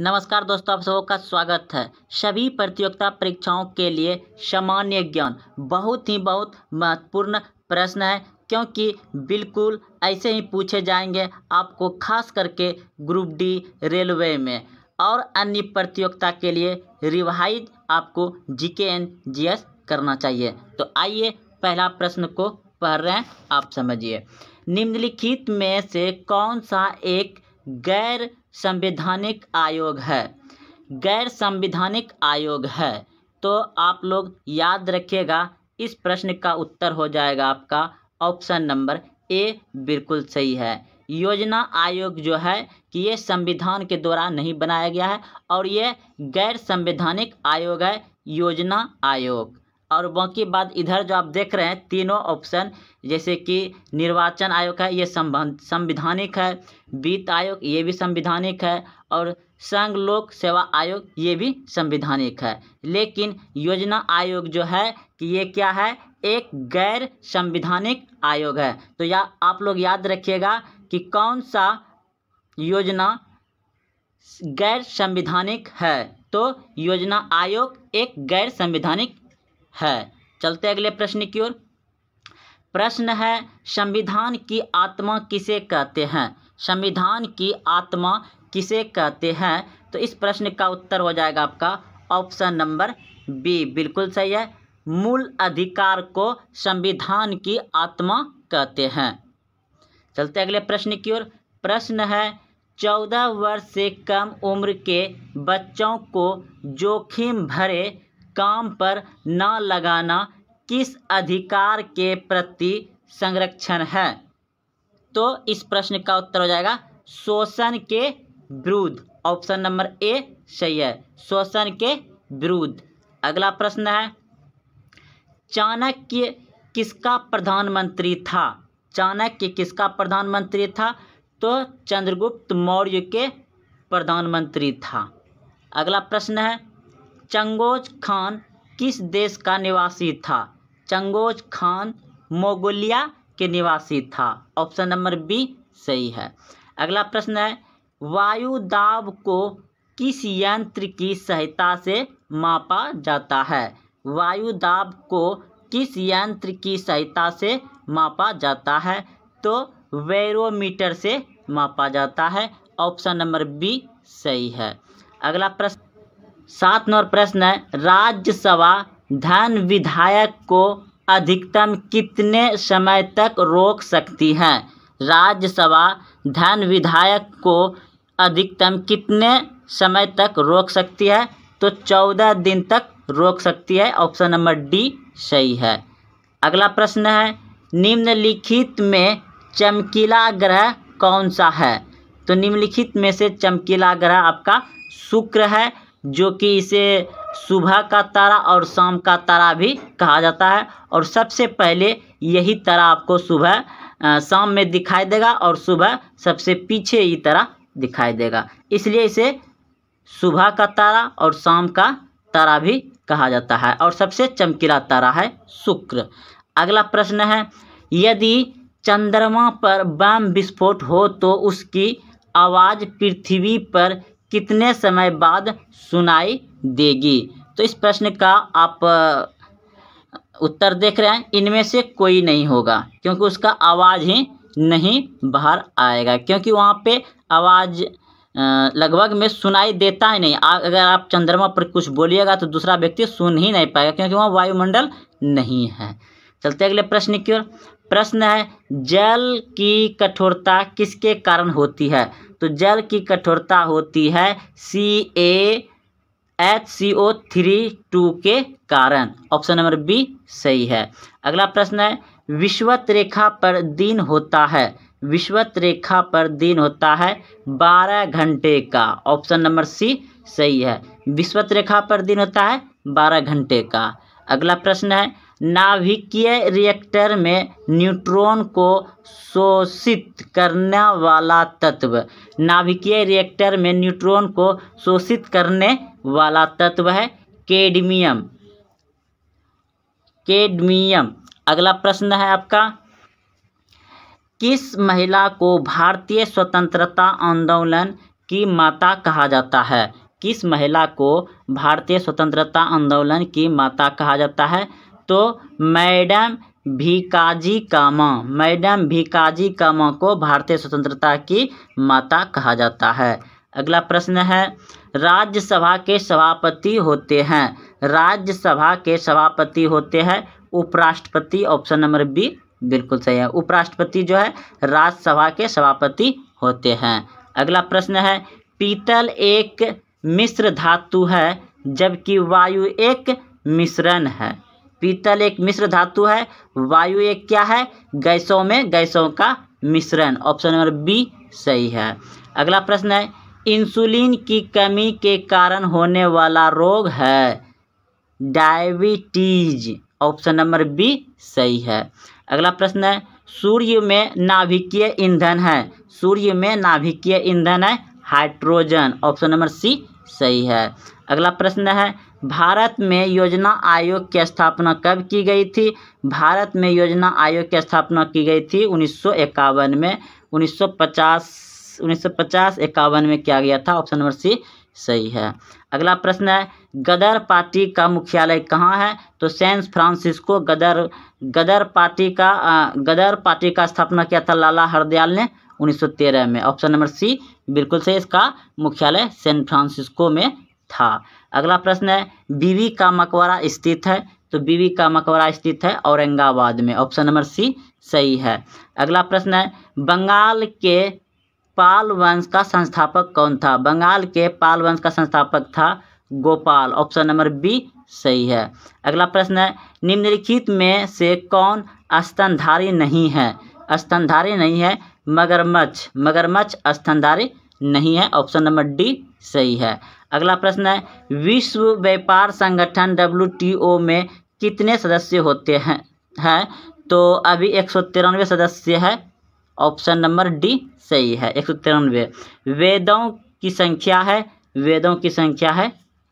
नमस्कार दोस्तों आप सबों का स्वागत है सभी प्रतियोगिता परीक्षाओं के लिए सामान्य ज्ञान बहुत ही बहुत महत्वपूर्ण प्रश्न है क्योंकि बिल्कुल ऐसे ही पूछे जाएंगे आपको खास करके ग्रुप डी रेलवे में और अन्य प्रतियोगिता के लिए रिवाइज आपको जी के एन जी एस करना चाहिए तो आइए पहला प्रश्न को पढ़ रहे हैं आप समझिए निम्नलिखित में से कौन सा एक गैर संवैधानिक आयोग है गैर संवैधानिक आयोग है तो आप लोग याद रखिएगा इस प्रश्न का उत्तर हो जाएगा आपका ऑप्शन नंबर ए बिल्कुल सही है योजना आयोग जो है कि ये संविधान के द्वारा नहीं बनाया गया है और ये गैर संवैधानिक आयोग है योजना आयोग और बाकी बात इधर जो आप देख रहे हैं तीनों ऑप्शन जैसे कि निर्वाचन आयोग है ये संविधानिक है वित्त आयोग ये भी संविधानिक है और संघ लोक सेवा आयोग ये भी संविधानिक है लेकिन योजना आयोग जो है कि ये क्या है एक गैर संविधानिक आयोग है तो या आप लोग याद रखिएगा कि कौन सा योजना गैर संविधानिक है तो योजना आयोग एक गैर संविधानिक है चलते अगले प्रश्न की ओर प्रश्न है संविधान की आत्मा किसे कहते हैं संविधान की आत्मा किसे कहते हैं तो इस प्रश्न का उत्तर हो जाएगा आपका ऑप्शन नंबर बी बिल्कुल सही है मूल अधिकार को संविधान की आत्मा कहते हैं चलते अगले प्रश्न की ओर प्रश्न है चौदह वर्ष से कम उम्र के बच्चों को जोखिम भरे काम पर न लगाना किस अधिकार के प्रति संरक्षण है तो इस प्रश्न का उत्तर हो जाएगा शोषण के विरुद्ध ऑप्शन नंबर ए सही है शोषण के विरुद्ध अगला प्रश्न है चाणक्य किसका प्रधानमंत्री था चाणक्य किसका प्रधानमंत्री था तो चंद्रगुप्त मौर्य के प्रधानमंत्री था अगला प्रश्न है चंगोज खान किस देश का निवासी था चंगोज खान मोगलिया के निवासी था ऑप्शन नंबर बी सही है अगला प्रश्न है वायु दाब को किस यंत्र की सहायता से मापा जाता है वायु दाब को किस यंत्र की सहायता से मापा जाता है तो वेरोमीटर से मापा जाता है ऑप्शन नंबर बी सही है अगला प्रश्न सात नंबर प्रश्न है राज्यसभा धन विधायक को अधिकतम कितने समय तक रोक सकती है राज्यसभा धन विधायक को अधिकतम कितने समय तक रोक सकती है तो चौदह दिन तक रोक सकती है ऑप्शन नंबर डी सही है अगला प्रश्न है निम्नलिखित में चमकीला ग्रह कौन सा है तो निम्नलिखित में से चमकीला ग्रह आपका शुक्र है जो कि इसे सुबह का तारा और शाम का तारा भी कहा जाता है और सबसे पहले यही तारा आपको सुबह शाम में दिखाई देगा और सुबह सबसे पीछे ये तारा दिखाई देगा इसलिए इसे सुबह का तारा और शाम का तारा भी कहा जाता है और सबसे चमकीला तारा है शुक्र अगला प्रश्न है यदि चंद्रमा पर बम विस्फोट हो तो उसकी आवाज़ पृथ्वी पर कितने समय बाद सुनाई देगी तो इस प्रश्न का आप उत्तर देख रहे हैं इनमें से कोई नहीं होगा क्योंकि उसका आवाज़ ही नहीं बाहर आएगा क्योंकि वहाँ पे आवाज़ लगभग में सुनाई देता ही नहीं अगर आप चंद्रमा पर कुछ बोलिएगा तो दूसरा व्यक्ति सुन ही नहीं पाएगा क्योंकि वहाँ वायुमंडल नहीं है चलते अगले प्रश्न की ओर प्रश्न है जल की कठोरता किसके कारण होती है तो जल की कठोरता होती है C A H C O three two के कारण ऑप्शन नंबर बी सही है अगला प्रश्न है विश्वत रेखा पर दिन होता है विश्वत रेखा पर दिन होता है बारह घंटे का ऑप्शन नंबर सी सही है विश्वत रेखा पर दिन होता है बारह घंटे का अगला प्रश्न है नाभिकीय रिएक्टर में न्यूट्रॉन को शोषित करने वाला तत्व नाभिकीय रिएक्टर में न्यूट्रॉन को शोषित करने वाला तत्व है केडमियम केडमियम अगला प्रश्न है आपका किस महिला को भारतीय स्वतंत्रता आंदोलन की माता कहा जाता है किस महिला को भारतीय स्वतंत्रता आंदोलन की माता कहा जाता है तो मैडम भिकाजी कामा मैडम भिकाजी कामा को भारतीय स्वतंत्रता की माता कहा जाता है अगला प्रश्न है राज्यसभा के सभापति होते हैं राज्यसभा के सभापति होते हैं उपराष्ट्रपति ऑप्शन नंबर बी बिल्कुल सही है उपराष्ट्रपति जो है राज्यसभा के सभापति होते हैं अगला प्रश्न है पीतल एक मिश्र धातु है जबकि वायु एक मिश्रण है पीतल एक मिश्र धातु है वायु एक क्या है गैसों में गैसों का मिश्रण ऑप्शन नंबर बी सही है अगला प्रश्न है इंसुलिन की कमी के कारण होने वाला रोग है डायबिटीज ऑप्शन नंबर बी सही है अगला प्रश्न है सूर्य में नाभिकीय ईंधन है सूर्य में नाभिकीय ईंधन है हाइड्रोजन ऑप्शन नंबर सी सही है अगला प्रश्न है भारत में योजना आयोग की स्थापना कब की गई थी भारत में योजना आयोग की स्थापना की गई थी उन्नीस में 1950 पचास इक्यावन में किया गया था ऑप्शन नंबर सी सही है अगला प्रश्न है गदर पार्टी का मुख्यालय कहाँ है तो San Francisco Ghadar Ghadar party का गदर पार्टी का स्थापना किया था लाला हरदयाल ने 1913 में ऑप्शन नंबर सी बिल्कुल सही इसका मुख्यालय सैन फ्रांसिस्को में था अगला प्रश्न है बीवी का मकबरा स्थित है तो बीवी का मकबरा स्थित है औरंगाबाद में ऑप्शन नंबर सी सही है अगला प्रश्न है बंगाल के पाल वंश का संस्थापक कौन था बंगाल के पाल वंश का संस्थापक था गोपाल ऑप्शन नंबर बी सही है अगला प्रश्न है निम्नलिखित में से कौन स्तनधारी नहीं है स्तनधारी नहीं है मगरमच्छ मगरमच्छ स्तनधारी नहीं है ऑप्शन नंबर डी सही है अगला प्रश्न है विश्व व्यापार संगठन डब्ल्यू में कितने सदस्य होते हैं हैं तो अभी एक सौ तिरानवे सदस्य है ऑप्शन नंबर डी सही है एक सौ तिरानवे वेदों की संख्या है वेदों की संख्या है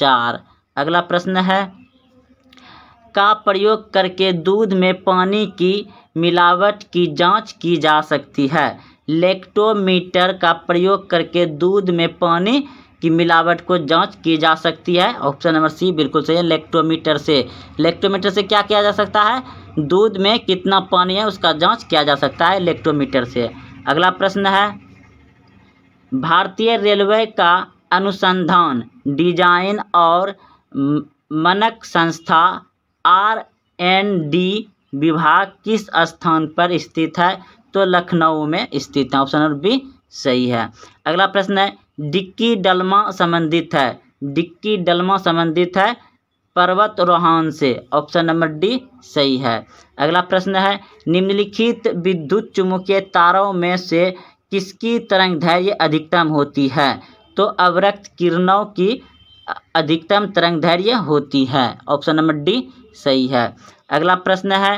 चार अगला प्रश्न है का प्रयोग करके दूध में पानी की मिलावट की जांच की जा सकती है लेक्टोमीटर का प्रयोग करके दूध में पानी की मिलावट को जांच की जा सकती है ऑप्शन नंबर सी बिल्कुल सही है लेक्टोमीटर से लेक्टोमीटर से क्या किया जा सकता है दूध में कितना पानी है उसका जांच किया जा सकता है लेक्टोमीटर से अगला प्रश्न है भारतीय रेलवे का अनुसंधान डिजाइन और मनक संस्था आर एन डी विभाग किस स्थान पर स्थित है तो लखनऊ में स्थित है ऑप्शन नंबर बी सही है अगला प्रश्न है डिक्की डलमा संबंधित है डिक्की डलमा संबंधित है पर्वत रोहान से ऑप्शन नंबर डी सही है अगला प्रश्न है निम्नलिखित विद्युत चुम्बकीय तारों में से किसकी तरंग धैर्य अधिकतम होती है तो अवरक्त किरणों की अधिकतम तरंग धैर्य होती है ऑप्शन नंबर डी सही है अगला प्रश्न है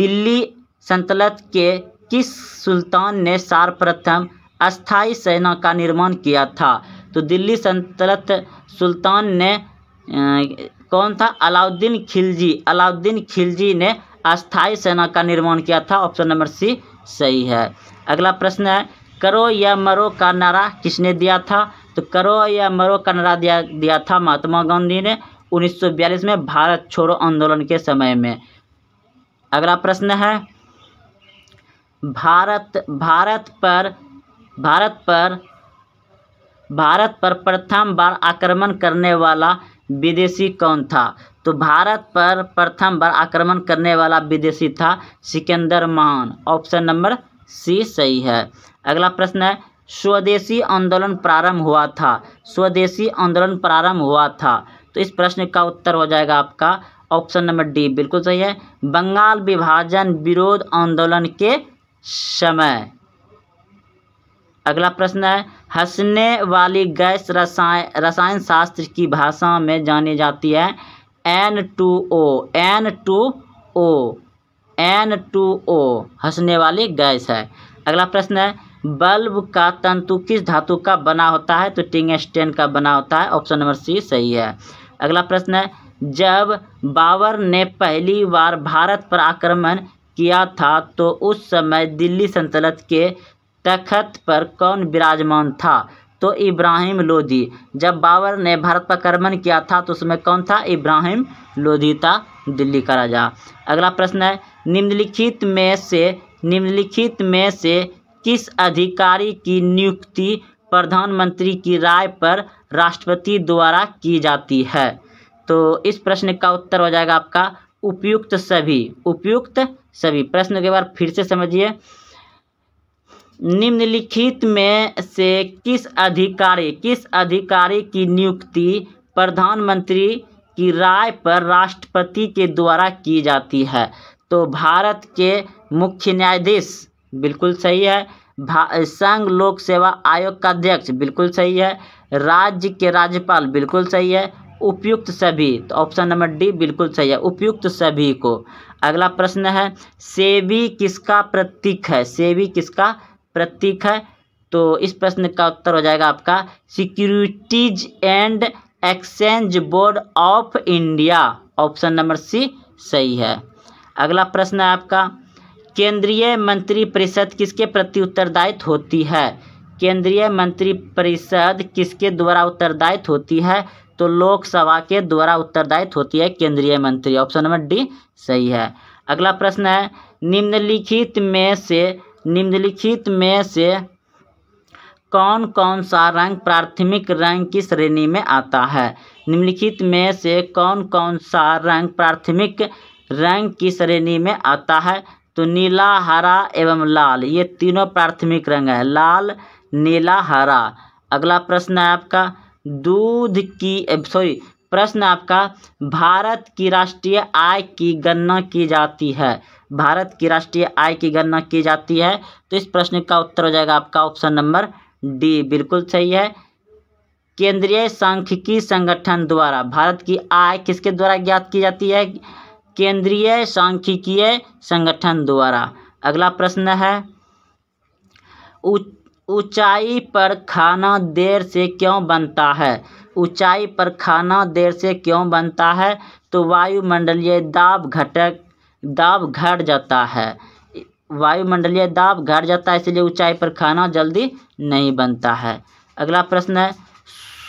दिल्ली संतलत के किस सुल्तान ने सर्वप्रथम अस्थाई सेना का निर्माण किया था तो दिल्ली सल्तनत सुल्तान ने आ, कौन था अलाउद्दीन खिलजी अलाउद्दीन खिलजी ने अस्थाई सेना का निर्माण किया था ऑप्शन नंबर सी सही है अगला प्रश्न है करो या मरो का नारा किसने दिया था तो करो या मरो का नारा दिया दिया था महात्मा गांधी ने 1942 में भारत छोड़ो आंदोलन के समय में अगला प्रश्न है भारत भारत पर भारत पर भारत पर प्रथम बार आक्रमण करने वाला विदेशी कौन था तो भारत पर प्रथम बार आक्रमण करने वाला विदेशी था सिकंदर महान ऑप्शन नंबर सी सही है अगला प्रश्न है स्वदेशी आंदोलन प्रारंभ हुआ था स्वदेशी आंदोलन प्रारंभ हुआ था तो इस प्रश्न का उत्तर हो जाएगा आपका ऑप्शन नंबर डी बिल्कुल सही है बंगाल विभाजन विरोध आंदोलन के समय अगला प्रश्न है हंसने वाली गैस रसायन रसायन शास्त्र की भाषा में जानी जाती है N two O N two O N two O हंसने वाली गैस है अगला प्रश्न है बल्ब का तंतु किस धातु का बना होता है तो टिंगस्टेन का बना होता है ऑप्शन नंबर सी सही है अगला प्रश्न है जब बाबर ने पहली बार भारत पर आक्रमण किया था तो उस समय दिल्ली संतलत के तखत पर कौन विराजमान था तो इब्राहिम लोधी जब बाबर ने भारत पर आक्रमण किया था तो उसमें कौन था इब्राहिम लोधी था दिल्ली का राजा अगला प्रश्न है निम्नलिखित में से निम्नलिखित में से किस अधिकारी की नियुक्ति प्रधानमंत्री की राय पर राष्ट्रपति द्वारा की जाती है तो इस प्रश्न का उत्तर हो जाएगा आपका उपयुक्त सभी उपयुक्त सभी प्रश्न के बाद फिर से समझिए निम्नलिखित में से किस अधिकारी किस अधिकारी की नियुक्ति प्रधानमंत्री की राय पर राष्ट्रपति के द्वारा की जाती है तो भारत के मुख्य न्यायाधीश बिल्कुल सही है संघ लोक सेवा आयोग का अध्यक्ष बिल्कुल सही है राज्य के राज्यपाल बिल्कुल सही है उपयुक्त सभी तो ऑप्शन नंबर डी बिल्कुल सही है उपयुक्त सभी को अगला प्रश्न है सेवी किसका प्रतीक है सेवी किसका प्रतीक है तो इस प्रश्न का उत्तर हो जाएगा आपका securities and exchange board of India option number C सही है अगला प्रश्न है आपका केंद्रीय मंत्री परिषद किसके प्रति उत्तरदायित्व होती है केंद्रीय मंत्रिपरिषद किसके द्वारा उत्तरदायित्व होती है तो लोकसभा के द्वारा उत्तरदायित्व होती है केंद्रीय मंत्री ऑप्शन नंबर डी सही है अगला प्रश्न है निम्नलिखित में से निम्नलिखित में से कौन कौन सा रंग प्राथमिक रंग की श्रेणी में आता है निम्नलिखित में से कौन कौन सा रंग प्राथमिक रंग की श्रेणी में आता है तो नीला हरा एवं लाल ये तीनों प्राथमिक रंग है लाल नीला हरा अगला प्रश्न है आपका दूध की सॉरी प्रश्न आपका भारत की राष्ट्रीय आय की गणना की जाती है भारत की राष्ट्रीय आय की गणना की जाती है तो इस प्रश्न का उत्तर हो जाएगा आपका ऑप्शन नंबर डी बिल्कुल सही है केंद्रीय सांख्यिकी संगठन द्वारा भारत की आय किसके द्वारा ज्ञात की जाती है केंद्रीय सांख्यिकीय संगठन द्वारा अगला प्रश्न है उच्च ऊँचाई पर खाना देर से क्यों बनता है ऊँचाई पर खाना देर से क्यों बनता है तो वायुमंडलीय दाब घटक दाब घट जाता है वायुमंडलीय दाब घट जाता है इसलिए ऊँचाई पर खाना जल्दी नहीं बनता है अगला प्रश्न है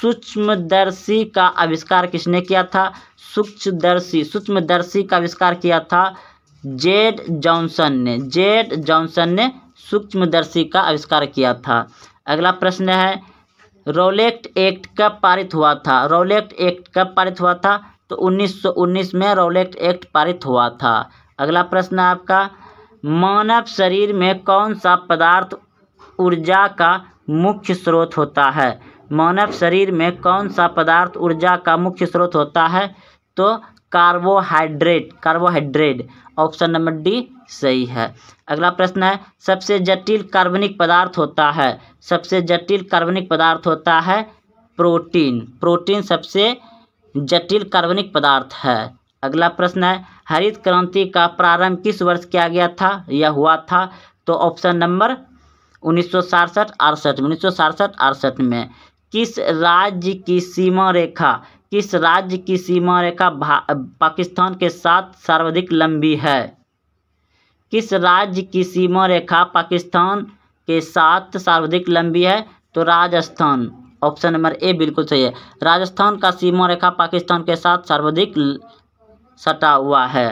सूक्ष्मदर्शी का आविष्कार किसने किया था सूक्ष्मदर्शी सूक्ष्मदर्शी का आविष्कार किया था जेड जॉनसन ने जेड जॉनसन ने सूक्ष्मदर्शी का आविष्कार किया था अगला प्रश्न है रोलेक्ट एक्ट कब पारित हुआ था रोलेक्ट एक्ट कब पारित हुआ था तो 1919 में रोलेक्ट एक्ट पारित हुआ था अगला प्रश्न है आपका मानव शरीर में कौन सा पदार्थ ऊर्जा का मुख्य स्रोत होता है मानव शरीर में कौन सा पदार्थ ऊर्जा का मुख्य स्रोत होता है तो carbohydrate carbohydrate option number D सही है अगला प्रश्न है सबसे जटिल कार्बनिक पदार्थ होता है सबसे जटिल कार्बनिक पदार्थ होता है प्रोटीन प्रोटीन सबसे जटिल कार्बनिक पदार्थ है अगला प्रश्न है हरित क्रांति का प्रारंभ किस वर्ष किया गया था या हुआ था तो ऑप्शन नंबर उन्नीस सौ सड़सठ अड़सठ में उन्नीस सौ सड़सठ अड़सठ में किस राज्य की सीमा रेखा किस राज्य की सीमा रेखा पाकिस्तान के साथ सर्वाधिक लंबी है किस राज्य की सीमा रेखा पाकिस्तान के साथ सर्वाधिक लंबी है तो राजस्थान ऑप्शन नंबर ए बिल्कुल सही है राजस्थान का सीमा रेखा पाकिस्तान के साथ सर्वाधिक सटा हुआ है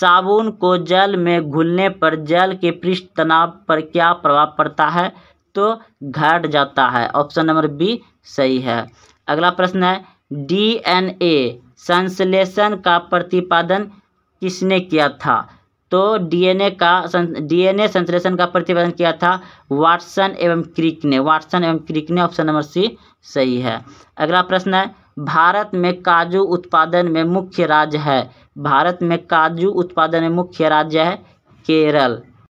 साबुन को जल में घुलने पर जल के पृष्ठ तनाव पर क्या प्रभाव पड़ता है तो घट जाता है ऑप्शन नंबर बी सही है अगला प्रश्न है डीएनए संश्लेषण का प्रतिपादन किसने किया था तो डीएनए का डीएनए संश्लेषण का प्रतिपादन किया था वाटसन एवं क्रिक ने वाटसन एवं क्रिक ने ऑप्शन नंबर सी सही है अगला प्रश्न है भारत में काजू उत्पादन में मुख्य राज्य है भारत में काजू उत्पादन में मुख्य राज्य है केरल